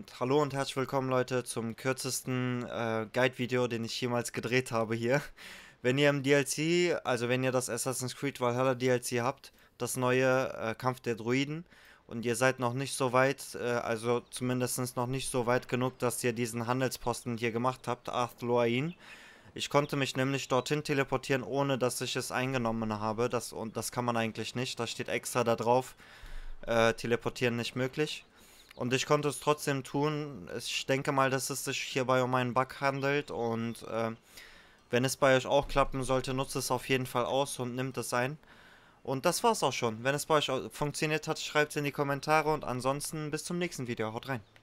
Und hallo und herzlich willkommen Leute zum kürzesten äh, Guide-Video, den ich jemals gedreht habe hier. Wenn ihr im DLC, also wenn ihr das Assassin's Creed Valhalla DLC habt, das neue äh, Kampf der Druiden, und ihr seid noch nicht so weit, äh, also zumindest noch nicht so weit genug, dass ihr diesen Handelsposten hier gemacht habt, Arth Loain. Ich konnte mich nämlich dorthin teleportieren, ohne dass ich es eingenommen habe. Das, und das kann man eigentlich nicht. Da steht extra da drauf, äh, teleportieren nicht möglich. Und ich konnte es trotzdem tun. Ich denke mal, dass es sich hierbei um einen Bug handelt. Und äh, wenn es bei euch auch klappen sollte, nutzt es auf jeden Fall aus und nimmt es ein. Und das war's auch schon. Wenn es bei euch funktioniert hat, schreibt es in die Kommentare. Und ansonsten bis zum nächsten Video. Haut rein.